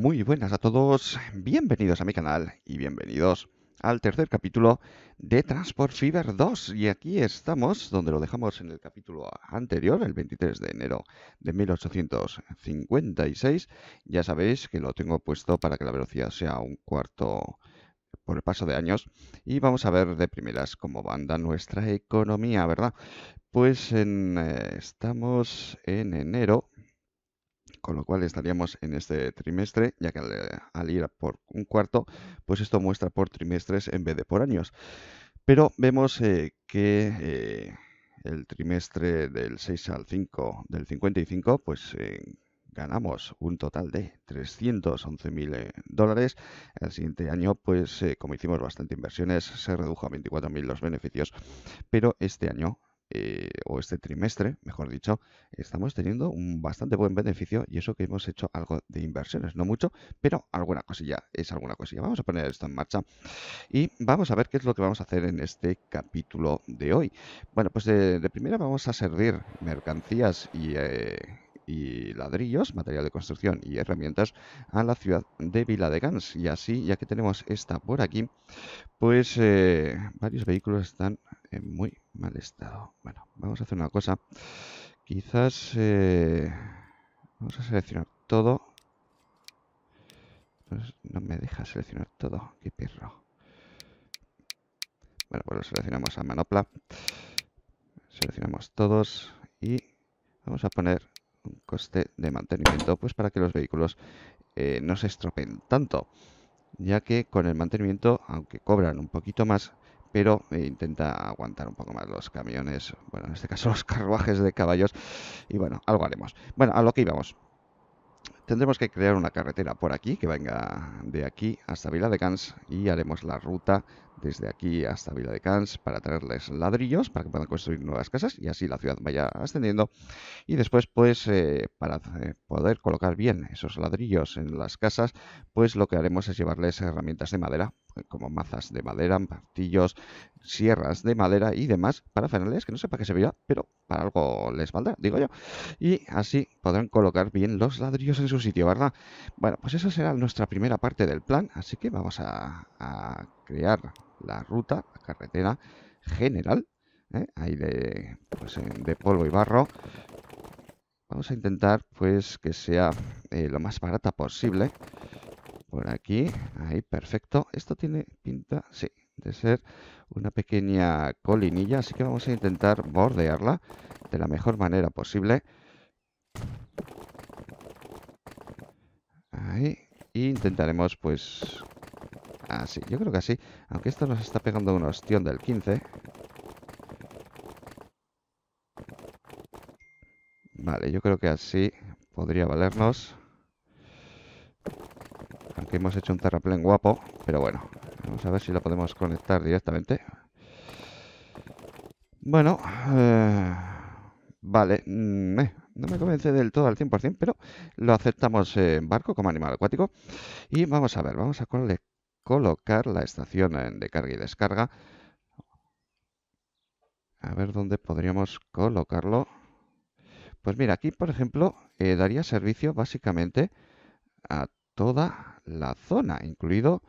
muy buenas a todos, bienvenidos a mi canal y bienvenidos al tercer capítulo de Transport Fever 2. Y aquí estamos, donde lo dejamos en el capítulo anterior, el 23 de enero de 1856. Ya sabéis que lo tengo puesto para que la velocidad sea un cuarto por el paso de años. Y vamos a ver de primeras cómo anda nuestra economía, ¿verdad? Pues eh, estamos en enero con lo cual estaríamos en este trimestre, ya que al, eh, ir por un cuarto, pues esto muestra por trimestres en vez de por años. Pero vemos eh, que eh, el trimestre del 6 al 5 del 55, pues ganamos un total de 311.000 dólares. El siguiente año, pues como hicimos bastante inversiones, se redujo a 24.000 los beneficios, pero este año eh, o este trimestre, mejor dicho, estamos teniendo un bastante buen beneficio y eso que hemos hecho algo de inversiones, no mucho, pero alguna cosilla, es alguna cosilla. Vamos a poner esto en marcha y vamos a ver qué es lo que vamos a hacer en este capítulo de hoy. Bueno, pues de, primera vamos a servir mercancías eh, y... ladrillos, material de construcción y herramientas a la ciudad de Vila de Gans Y así, ya que tenemos esta por aquí, pues eh, varios vehículos están muy, Mal estado. Bueno, vamos a hacer una cosa. Quizás... Eh, vamos a seleccionar todo. Pues no me deja seleccionar todo. Qué perro. Bueno, pues lo seleccionamos a manopla. Seleccionamos todos y vamos a poner un coste de mantenimiento pues para que los vehículos eh, no se estropen tanto ya que con el mantenimiento aunque cobran un poquito más pero eh, intenta aguantar un poco más los camiones, bueno, en este caso los carruajes de caballos, y bueno, algo haremos. Bueno, a lo que íbamos. Tendremos que crear una carretera por aquí, que venga de aquí hasta Vila de Cans, y haremos la ruta desde aquí hasta Vila de Cans para traerles ladrillos para que puedan construir nuevas casas y así la ciudad vaya ascendiendo. Y después, pues, eh, para eh, poder colocar bien esos ladrillos en las casas, pues lo que haremos es llevarles herramientas de madera, eh, como mazas de madera, martillos, sierras de madera y demás, para hacerles que no sepa qué se servirá, pero para algo les valdrá, digo yo. Y así podrán colocar bien los ladrillos en su sitio, ¿verdad? Bueno, pues esa será nuestra primera parte del plan, así que vamos a crear la ruta, la carretera general, ¿eh? ahí pues, eh, de, polvo y barro. Vamos a intentar pues que sea eh, lo más barata posible. Por aquí, ahí, perfecto. Esto tiene pinta, sí, de ser una pequeña colinilla, así que vamos a intentar bordearla de la mejor manera posible. Ahí, e intentaremos pues Así, yo creo que así. Aunque esto nos está pegando una ostión del 15. Vale, yo creo que así podría valernos. Aunque hemos hecho un terraplén guapo, pero bueno. Vamos a ver si lo podemos conectar directamente. Bueno, eh, vale, mm, eh, no me convence del todo al 100%, pero lo aceptamos en barco como animal acuático. Y vamos a ver, vamos a conectar colocar la estación de carga y descarga. A ver dónde podríamos colocarlo. Pues mira, aquí por ejemplo eh, daría servicio básicamente a toda la zona, incluido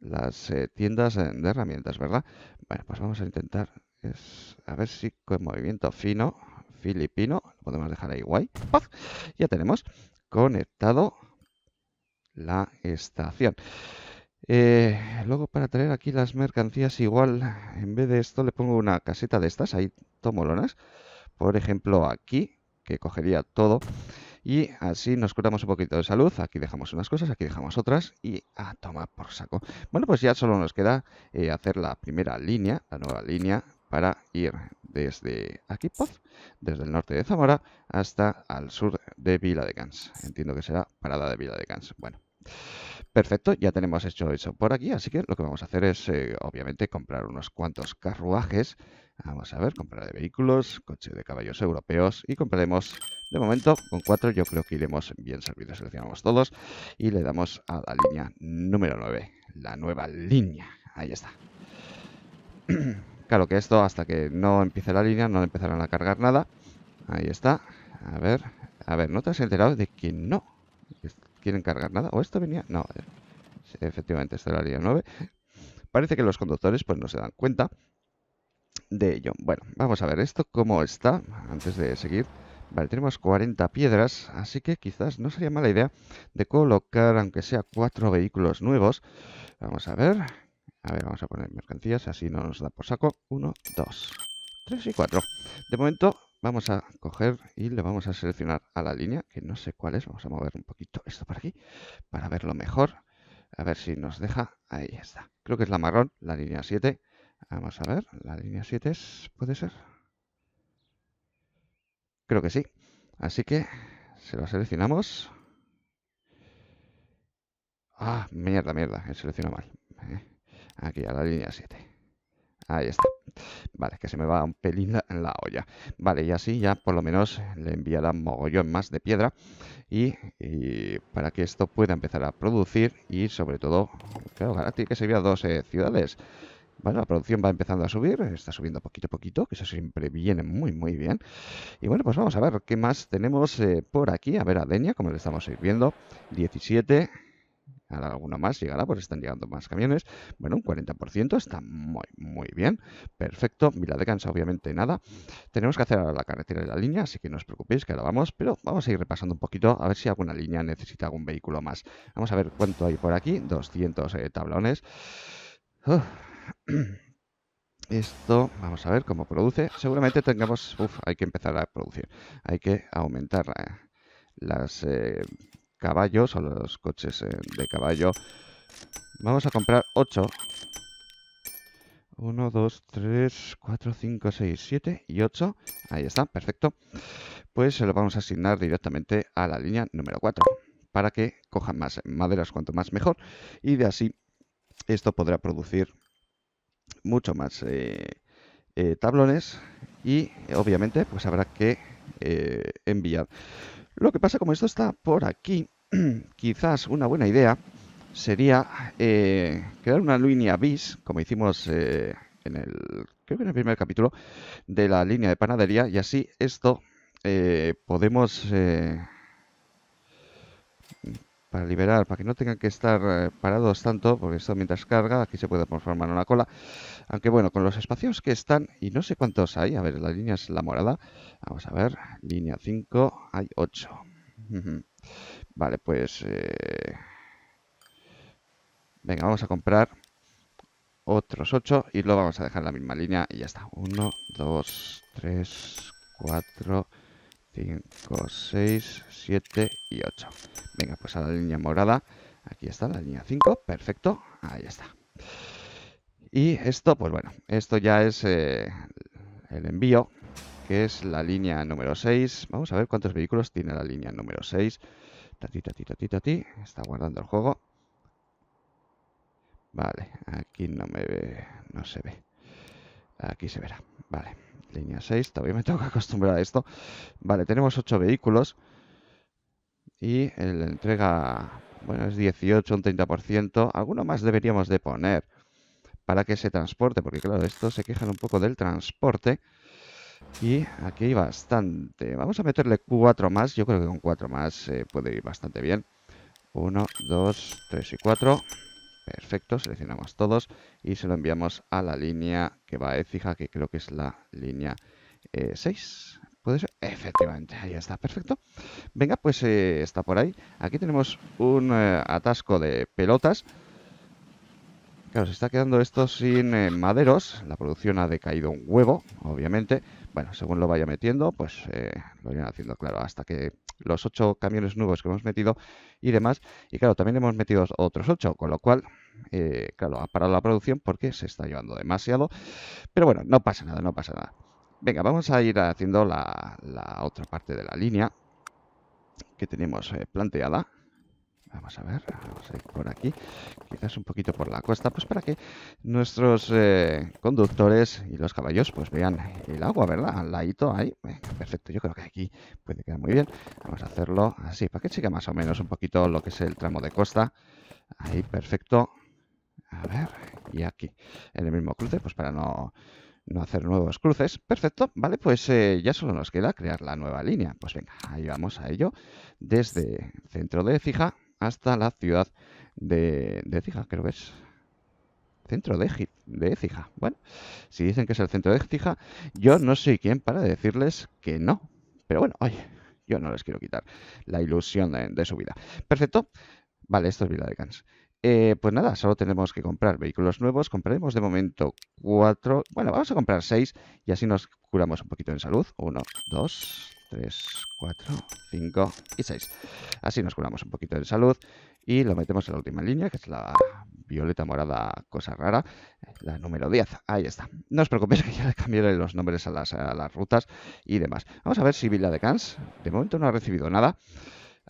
las eh, tiendas eh, de herramientas, ¿verdad? Bueno, pues vamos a intentar, es, a ver si con movimiento fino, filipino, lo podemos dejar ahí guay. Ya tenemos conectado la estación. Eh, luego para traer aquí las mercancías igual, en vez de esto le pongo una caseta de estas, ahí lonas Por ejemplo aquí, que cogería todo. Y así nos curamos un poquito de salud. Aquí dejamos unas cosas, aquí dejamos otras. Y a tomar por saco. Bueno, pues ya solo nos queda eh, hacer la primera línea, la nueva línea, para ir desde aquí, desde el norte de Zamora hasta al sur de de Vila Cans, Entiendo que será parada de de Cans, Bueno. Perfecto, ya tenemos hecho eso por aquí, así que lo que vamos a hacer es, eh, obviamente, comprar unos cuantos carruajes. Vamos a ver, comprar de vehículos, coche de caballos europeos y compraremos, de momento, con cuatro yo creo que iremos bien servidos. Seleccionamos todos y le damos a la línea número nueve. la nueva línea. Ahí está. Claro que esto, hasta que no empiece la línea, no empezarán a cargar nada. Ahí está. A ver, a ver, ¿no te has enterado de que no? quieren cargar nada. ¿O esto venía? No, eh, efectivamente, esto era la 9. Parece que los conductores pues no se dan cuenta de ello. Bueno, vamos a ver esto cómo está antes de seguir. Vale, tenemos 40 piedras, así que quizás no sería mala idea de colocar, aunque sea cuatro vehículos nuevos. Vamos a ver. A ver, vamos a poner mercancías, así no nos da por saco. 1, 2, 3 y 4. De momento vamos a coger y le vamos a seleccionar a la línea, que no sé cuál es. Vamos a mover un poquito esto por aquí para verlo mejor. A ver si nos deja. Ahí está. Creo que es la marrón, la línea 7. Vamos a ver, la línea 7 puede ser. Creo que sí. Así que se lo seleccionamos. Ah, mierda, mierda, he seleccionado mal. Eh, aquí a la línea 7. Ahí está. Vale, que se me va un pelín la, la, olla. Vale, y así ya por lo menos le enviará mogollón más de piedra y, para que esto pueda empezar a producir y sobre todo, claro, ahora que servir a dos eh, ciudades. Bueno, la producción va empezando a subir, está subiendo poquito a poquito, que eso siempre viene muy, muy bien. Y bueno, pues vamos a ver qué más tenemos eh, por aquí. A ver, a como le estamos sirviendo, 17 ahora alguno más llegará, pues están llegando más camiones. Bueno, un 40% está muy, muy bien. Perfecto. Mira de Cansa, obviamente, nada. Tenemos que hacer ahora la carretera de la línea, así que no os preocupéis, que ahora vamos, pero vamos a ir repasando un poquito a ver si alguna línea necesita algún vehículo más. Vamos a ver cuánto hay por aquí. 200 eh, tablones. Esto, vamos a ver cómo produce. Seguramente tengamos, Uf, hay que empezar a producir. Hay que aumentar eh, las, eh, caballos, o los coches eh, de caballo. Vamos a comprar 8. 1, 2, 3, 4, 5, 6, 7 y 8. Ahí está, perfecto. Pues se lo vamos a asignar directamente a la línea número 4 para que cojan más maderas, cuanto más mejor. Y de así esto podrá producir mucho más eh, eh, tablones y obviamente pues habrá que enviar lo que pasa, como esto está por aquí, quizás una buena idea sería eh, crear una línea bis, como hicimos eh, en el, que el primer capítulo, de la línea de panadería, y así esto eh, podemos para liberar, para que no tengan que estar eh, parados tanto, porque esto mientras carga, aquí se puede formar una cola. Aunque bueno, con los espacios que están, y no sé cuántos hay, a ver, la línea es la morada, vamos a ver, línea 5, hay 8. vale, pues... Eh, venga, vamos a comprar otros 8 y lo vamos a dejar en la misma línea y ya está. 1, 2, 3, 4... 5, 6, 7 y 8. Venga, pues a la línea morada. Aquí está la línea 5. Perfecto. Ahí está. Y esto, pues bueno, esto ya es eh, el envío, que es la línea número 6. Vamos a ver cuántos vehículos tiene la línea número 6. Tati, tati, tati, tati. Está guardando el juego. Vale, aquí no me ve, no se ve. Aquí se verá. Vale, línea 6. Todavía me tengo que acostumbrar a esto. Vale, tenemos 8 vehículos. Y la entrega, bueno, es 18, un 30%. Alguno más deberíamos de poner para que se transporte. Porque claro, estos se quejan un poco del transporte. Y aquí hay bastante. Vamos a meterle 4 más. Yo creo que con 4 más se eh, puede ir bastante bien. 1, 2, 3 y 4. Perfecto, seleccionamos todos y se lo enviamos a la línea que va a fija, que creo que es la línea 6. Eh, ¿Puede ser? Efectivamente, ahí está, perfecto. Venga, pues eh, está por ahí. Aquí tenemos un eh, atasco de pelotas. Claro, se está quedando esto sin maderos. La producción ha decaído un huevo, obviamente. Bueno, según lo vaya metiendo, pues lo irán haciendo claro hasta que los ocho camiones nuevos que hemos metido y demás. Y claro, también hemos metido otros ocho, con lo cual, eh, claro, ha parado la producción porque se está llevando demasiado. Pero bueno, no pasa nada, no pasa nada. Venga, vamos a ir haciendo la, la otra parte de la línea que tenemos eh, planteada. Vamos a ver, vamos a ir por aquí, quizás un poquito por la costa, pues para que nuestros eh, conductores y los caballos pues vean el agua, ¿verdad? Al ladito ahí, perfecto, yo creo que aquí puede quedar muy bien. Vamos a hacerlo así, para que siga más o menos un poquito lo que es el tramo de costa. Ahí, perfecto. A ver, y aquí, en el mismo cruce, pues para no hacer nuevos cruces. Perfecto, vale, pues eh, ya solo nos queda crear la nueva línea. Pues venga, ahí vamos a ello. Desde centro de Fija hasta la ciudad de, de creo que es. Centro de, de Écija. Bueno, si dicen que es el centro de Écija, yo no soy quien para decirles que no. Pero bueno, oye, yo no les quiero quitar la ilusión de, su vida. Perfecto. Vale, esto es Vila de eh, pues nada, solo tenemos que comprar vehículos nuevos. Compraremos de momento cuatro. Bueno, vamos a comprar seis y así nos curamos un poquito en salud. Uno, dos, 3, 4, 5 y 6. Así nos curamos un poquito de salud y lo metemos en la última línea, que es la violeta morada, cosa rara, la número 10. Ahí está. No os preocupéis que ya le cambiaré los nombres a las, rutas y demás. Vamos a ver si Villa de Cans, de momento no ha recibido nada.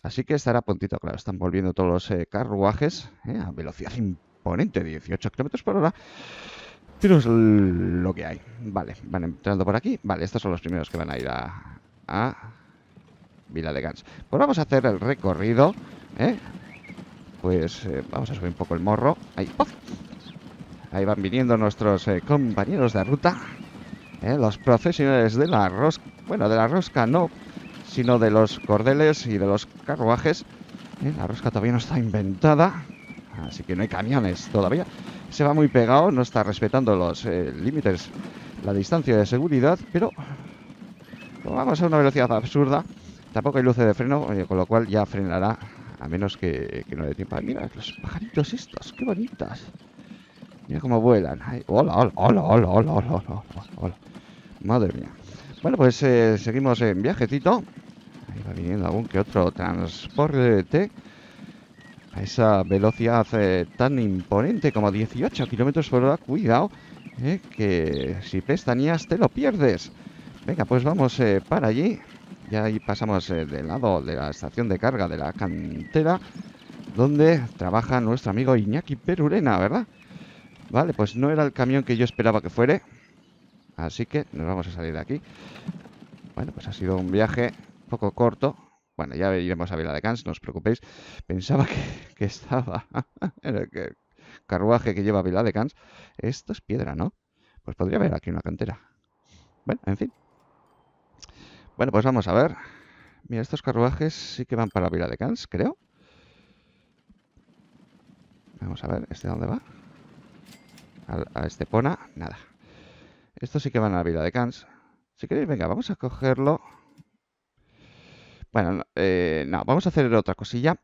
Así que estará puntito, claro, están volviendo todos los eh, carruajes eh, a velocidad imponente, 18 km por hora. Pero es lo que hay. Vale, van entrando por aquí. Vale, estos son los primeros que van a ir a, a Vila de Gans. Pues vamos a hacer el recorrido, ¿eh? Pues eh, vamos a subir un poco el morro. Ahí, Ahí van viniendo nuestros eh, compañeros de ruta, los profesionales de la rosca, bueno, de la rosca no, sino de los cordeles y de los carruajes. La rosca todavía no está inventada, así que no hay camiones todavía. Se va muy pegado, no está respetando los límites, la distancia de seguridad, pero vamos a una velocidad absurda. Tampoco hay luces de freno, eh, con lo cual ya frenará. A menos que, no le tiempo. Mira los pajaritos estos, qué bonitas. Mira cómo vuelan. hola, hola, hola, hola, hola, hola, Madre mía. Bueno, pues eh, seguimos en viajecito. Ahí va viniendo algún que otro transporte a esa velocidad eh, tan imponente como 18 kilómetros por hora. Cuidado, que si pestañas te lo pierdes. Venga, pues vamos eh, para allí. Ya ahí pasamos eh, del lado de la estación de carga de la cantera, donde trabaja nuestro amigo Iñaki Perurena, ¿verdad? Vale, pues no era el camión que yo esperaba que fuere. Así que nos vamos a salir de aquí. Bueno, pues ha sido un viaje poco corto. Bueno, ya iremos a Vila de Cans, no os preocupéis. Pensaba que, estaba en el carruaje que lleva Vila de Cans. Esto es piedra, ¿no? Pues podría haber aquí una cantera. Bueno, en fin. Bueno, pues vamos a ver. Mira, estos carruajes sí que van para la Vila de Cans, creo. Vamos a ver, ¿este dónde va? A, este Estepona, nada. Estos sí que van a la Vila de Cans. Si queréis, venga, vamos a cogerlo. Bueno, no, eh, vamos a hacer otra cosilla.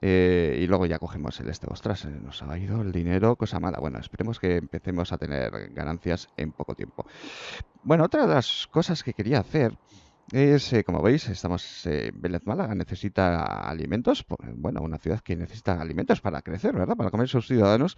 Eh, y luego ya cogemos el este. Ostras, eh, nos ha ido el dinero, cosa mala. Bueno, esperemos que empecemos a tener ganancias en poco tiempo. Bueno, otra de las cosas que quería hacer es, eh, como veis, estamos eh, Vélez Málaga necesita alimentos, bueno, una ciudad que necesita alimentos para crecer, ¿verdad? Para comer sus ciudadanos.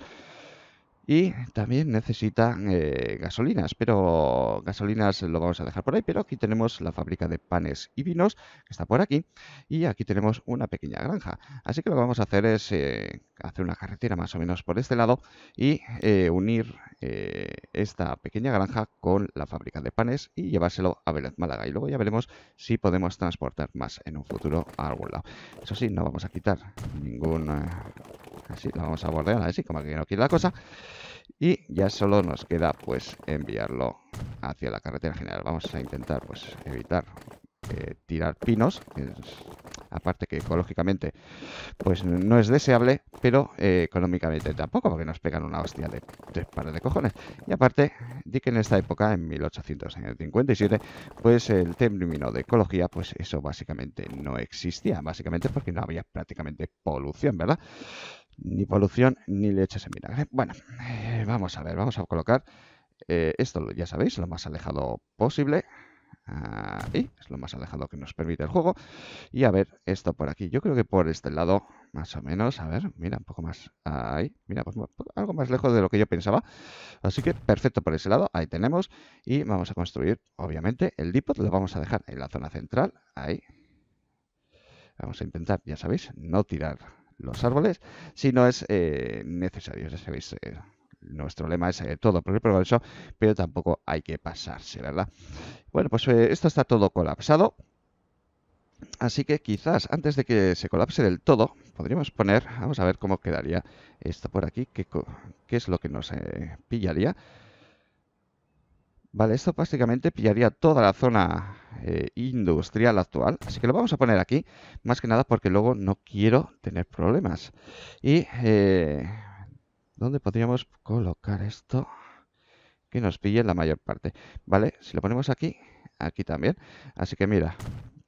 Y también necesita eh, gasolinas, pero gasolinas lo vamos a dejar por ahí. Pero aquí tenemos la fábrica de panes y vinos, que está por aquí. Y aquí tenemos una pequeña granja. Así que lo que vamos a hacer es eh, hacer una carretera más o menos por este lado y eh, unir esta pequeña granja con la fábrica de panes y llevárselo a Vélez Málaga. Y luego ya veremos si podemos transportar más en un futuro a algún lado. Eso sí, no vamos a quitar ningún Así lo vamos a bordear, así como que no quiere la cosa. Y ya solo nos queda pues enviarlo hacia la carretera general. Vamos a intentar pues evitar eh, tirar pinos. aparte que ecológicamente pues no es deseable, pero eh, económicamente tampoco, porque nos pegan una hostia de tres pares de cojones. Y aparte, di que en esta época, en 1857, pues el término de ecología, pues eso básicamente no existía, básicamente porque no había prácticamente polución, ¿verdad? ni polución ni leche en Bueno, eh, vamos a ver, vamos a colocar eh, esto, ya sabéis, lo más alejado posible. Ahí, es lo más alejado que nos permite el juego. Y a ver, esto por aquí. Yo creo que por este lado, más o menos. A ver, mira, un poco más ahí. Mira, pues, algo más lejos de lo que yo pensaba. Así que perfecto por ese lado. Ahí tenemos. Y vamos a construir, obviamente, el depot. Lo vamos a dejar en la zona central. Ahí. Vamos a intentar, ya sabéis, no tirar los árboles si no es eh, necesario. Ya sabéis, eh, nuestro lema es eh, todo por el progreso, pero tampoco hay que pasarse, ¿verdad? Bueno, pues esto está todo colapsado. Así que quizás antes de que se colapse del todo, podríamos poner, vamos a ver cómo quedaría esto por aquí, qué es lo que nos pillaría. Vale, esto básicamente pillaría toda la zona eh, industrial actual. Así que lo vamos a poner aquí, más que nada porque luego no quiero tener problemas. Y, eh, ¿dónde podríamos colocar esto? Que nos pille la mayor parte. Vale, si lo ponemos aquí, aquí también. Así que mira,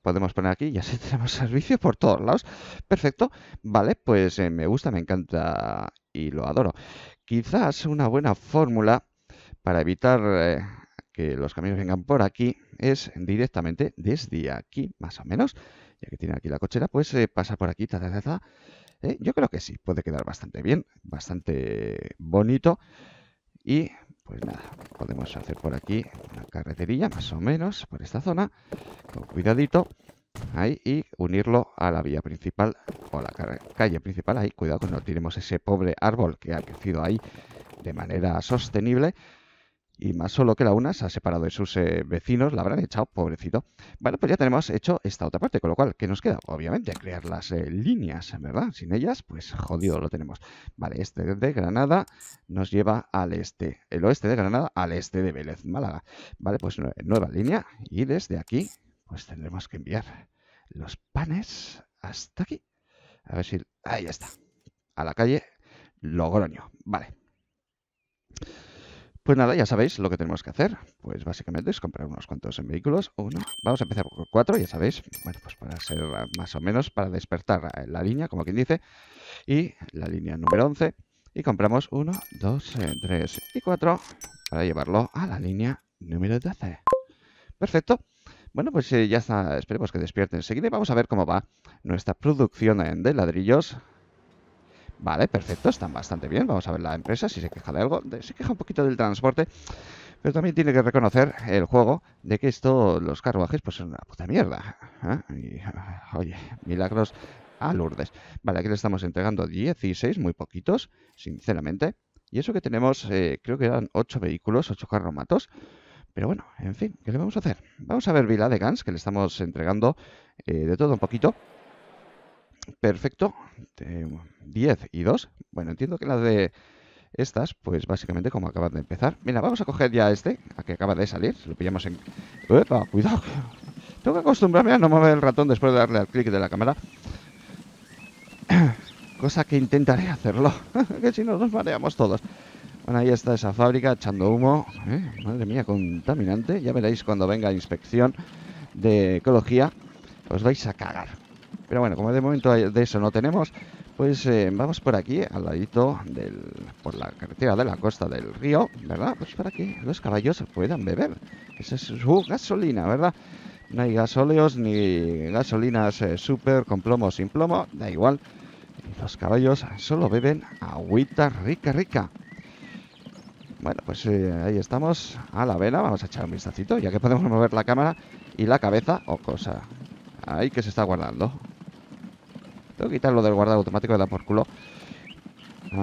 podemos poner aquí y así tenemos servicio por todos lados. Perfecto. Vale, pues eh, me gusta, me encanta y lo adoro. Quizás una buena fórmula para evitar que los caminos vengan por aquí es directamente desde aquí, más o menos. Ya que tiene aquí la cochera, pues se eh, pasa por aquí, eh, yo creo que sí, puede quedar bastante bien, bastante bonito. Y pues nada, podemos hacer por aquí una carreterilla, más o menos, por esta zona, con cuidadito. Ahí, y unirlo a la vía principal o la calle principal. Ahí, cuidado que no tiremos ese pobre árbol que ha crecido ahí de manera sostenible y más solo que la una se ha separado de sus eh, vecinos, la habrán echado, pobrecito. Vale, pues ya tenemos hecho esta otra parte, con lo cual, ¿qué nos queda? Obviamente, crear las eh, líneas, ¿verdad? Sin ellas, pues jodido lo tenemos. Vale, este de Granada nos lleva al este, el oeste de Granada al este de Vélez, Málaga. Vale, pues nueva línea y desde aquí, pues tendremos que enviar los panes hasta aquí. A ver si... Ahí está. A la calle Logroño. Vale. Pues nada, ya sabéis lo que tenemos que hacer. Pues básicamente es comprar unos cuantos vehículos. Uno. Vamos a empezar con cuatro, ya sabéis. Bueno, pues para ser más o menos, para despertar la línea, como quien dice. Y la línea número 11. Y compramos uno, dos, eh, tres y cuatro para llevarlo a la línea número 12. Perfecto. Bueno, pues eh, ya está. Esperemos que despierte enseguida y vamos a ver cómo va nuestra producción de ladrillos. Vale, perfecto, están bastante bien. Vamos a ver la empresa si se queja de algo. Se queja un poquito del transporte, pero también tiene que reconocer el juego de que esto, los carruajes, pues son una puta mierda. Ah, ah, oye, milagros a Lourdes. Vale, aquí le estamos entregando 16, muy poquitos, sinceramente. Y eso que tenemos, eh, creo que eran 8 vehículos, 8 carromatos. Pero bueno, en fin, ¿qué le vamos a hacer? Vamos a ver Vila de Gans, que le estamos entregando eh, de todo un poquito. Perfecto. 10 eh, y 2. Bueno, entiendo que la de estas, pues básicamente como acaban de empezar. Mira, vamos a coger ya este, a que acaba de salir. Lo pillamos en... ¡Epa! Cuidado. Tengo que acostumbrarme a no mover el ratón después de darle al clic de la cámara. Cosa que intentaré hacerlo. que si no nos mareamos todos. Bueno, ahí está esa fábrica echando humo. Eh, madre mía, contaminante. Ya veréis cuando venga la inspección de ecología. Os vais a cagar. Pero bueno, como de momento de eso no tenemos, pues eh, vamos por aquí, al ladito del, por la carretera de la costa del río, ¿verdad? Pues para que los caballos puedan beber. Esa es su gasolina, ¿verdad? No hay gasóleos ni gasolinas eh, super con plomo sin plomo, da igual. Los caballos solo beben agüita rica, rica. Bueno, pues eh, ahí estamos a la vela. Vamos a echar un vistacito, ya que podemos mover la cámara y la cabeza o cosa. Ahí que se está guardando. Tengo que quitar del guardado automático de da por culo.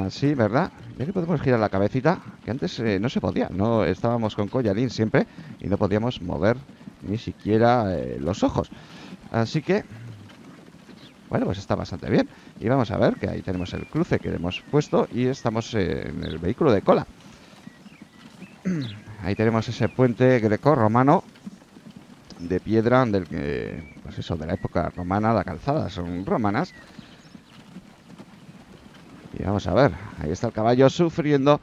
Así, ¿verdad? Ya que podemos girar la cabecita, que antes eh, no se podía. No estábamos con collarín siempre y no podíamos mover ni siquiera eh, los ojos. Así que, bueno, pues está bastante bien. Y vamos a ver que ahí tenemos el cruce que hemos puesto y estamos en el vehículo de cola. Ahí tenemos ese puente greco-romano de piedra del, que... pues eso, de la época romana, la calzada, son romanas. Y vamos a ver, ahí está el caballo sufriendo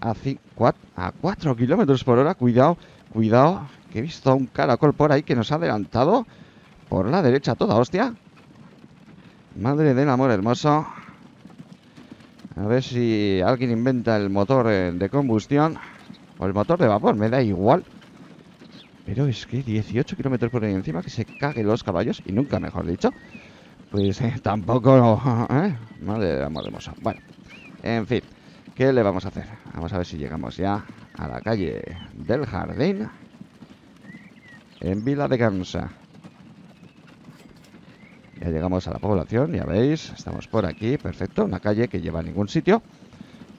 a, a 4 kilómetros por hora. Cuidado, cuidado, que he visto un caracol por ahí que nos ha adelantado por la derecha toda, hostia. Madre del amor hermoso. A ver si alguien inventa el motor eh, de combustión o el motor de vapor, me da igual. Pero es que 18 kilómetros por ahí encima que se caguen los caballos y nunca mejor dicho. Pues eh, tampoco... ¿eh? Madre de amor Bueno, en fin. ¿Qué le vamos a hacer? Vamos a ver si llegamos ya a la calle del jardín. En Vila de Gansa. Ya llegamos a la población, ya veis, estamos por aquí, perfecto, una calle que lleva a ningún sitio,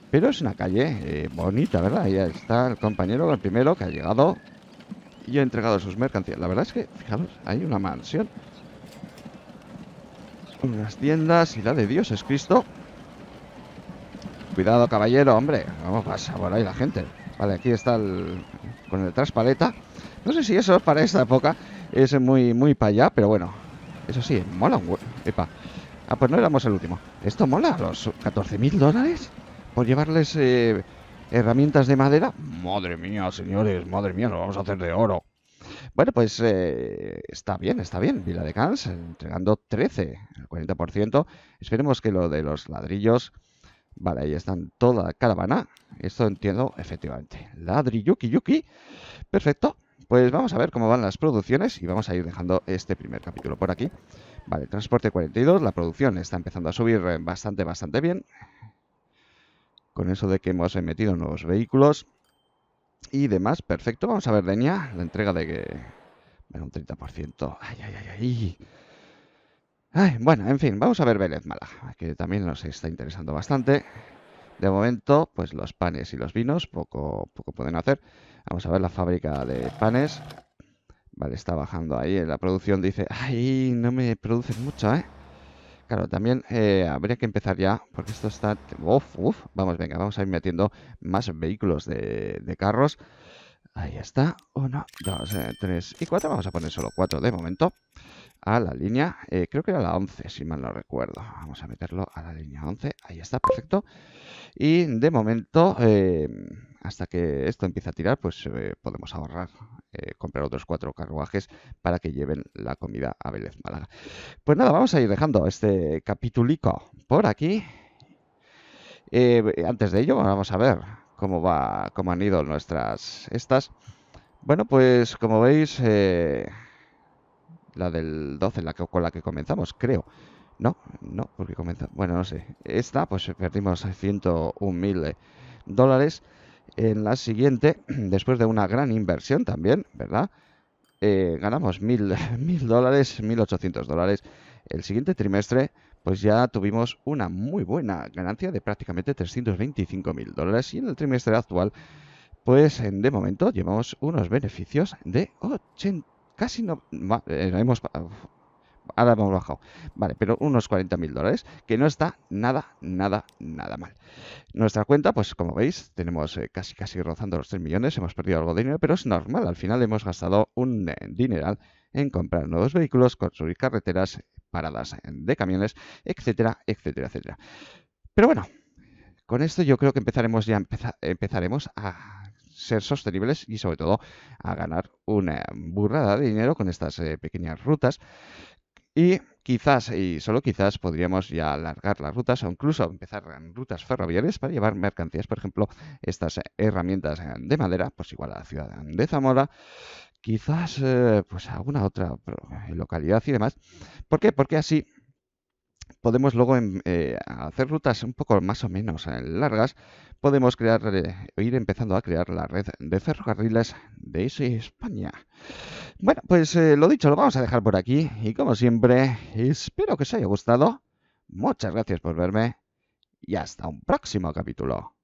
pero es una calle eh, bonita, ¿verdad? Ahí está el compañero, el primero que ha llegado yo he entregado sus mercancías. La verdad es que, fijaros, hay una mansión. Unas tiendas y la de Dios es Cristo. Cuidado, caballero, hombre. Vamos, a por ahí la gente. Vale, aquí está el, con el traspaleta. No sé si eso para esta época es muy, muy para allá, pero bueno. Eso sí, mola un Epa. Ah, pues no éramos el último. ¿Esto mola? ¿Los 14.000 dólares? Por llevarles... Eh, Herramientas de madera. Madre mía, señores, madre mía, lo vamos a hacer de oro. Bueno, pues eh, está bien, está bien. Vila de Cans entregando 13, el 40%. Esperemos que lo de los ladrillos. Vale, ahí están toda caravana. Esto entiendo, efectivamente. Ladrilluki yuki. Perfecto. Pues vamos a ver cómo van las producciones y vamos a ir dejando este primer capítulo por aquí. Vale, transporte 42, la producción está empezando a subir bastante, bastante bien con eso de que hemos metido nuevos vehículos y demás. Perfecto, vamos a ver, Denia, la entrega de que... un 30%. Ay, ay, ay, ay. bueno, en fin, vamos a ver Vélez mala que también nos está interesando bastante. De momento, pues los panes y los vinos poco, poco pueden hacer. Vamos a ver la fábrica de panes. Vale, está bajando ahí. en La producción dice, ay, no me producen mucho, ¿eh? Claro, también eh, habría que empezar ya, porque esto está... Uf, uf, vamos, venga, vamos a ir metiendo más vehículos de carros. Ahí está. Uno, 2, 3 y 4. Vamos a poner solo cuatro de momento. A la línea, eh, creo que era la 11, si mal no recuerdo. Vamos a meterlo a la línea 11. Ahí está, perfecto. Y de momento, eh, hasta que esto empiece a tirar, pues eh, podemos ahorrar, comprar otros cuatro carruajes para que lleven la comida a Vélez Málaga. Pues nada, vamos a ir dejando este capitulico por aquí. antes de ello, vamos a ver cómo va, cómo han ido nuestras estas. Bueno, pues como veis, eh, la del 12, la con la que comenzamos, creo. No, no, porque comenzamos. Bueno, no sé. Esta, pues perdimos 101.000 eh, dólares. En la siguiente, después de una gran inversión también, ¿verdad? Eh, ganamos 1.000 dólares, 1.800 dólares. El siguiente trimestre pues ya tuvimos una muy buena ganancia de prácticamente 325 mil dólares y en el trimestre actual, pues de momento llevamos unos beneficios de 80, casi no, eh, hemos, ahora hemos bajado, vale, pero unos 40 mil dólares, que no está nada, nada, nada mal. Nuestra cuenta, pues como veis, tenemos eh, casi, casi rozando los 3 millones, hemos perdido algo de dinero, pero es normal, al final hemos gastado un eh, dineral en comprar nuevos vehículos, construir carreteras, paradas de camiones, etcétera, etcétera, etcétera. Pero bueno, con esto yo creo que empezaremos ya empezaremos a ser sostenibles y sobre todo a ganar una burrada de dinero con estas eh, pequeñas rutas y quizás, y solo quizás, podríamos ya alargar las rutas o incluso empezar rutas ferroviarias para llevar mercancías, por ejemplo, estas eh, herramientas eh, de madera, pues igual a la ciudad de Zamora, quizás eh, pues alguna otra eh, localidad y demás. ¿Por qué? Porque así podemos luego eh, hacer rutas un poco más o menos largas, podemos crear ir empezando a crear la red de ferrocarriles de España. Bueno, pues lo dicho, lo vamos a dejar por aquí y como siempre, espero que os haya gustado. Muchas gracias por verme y hasta un próximo capítulo.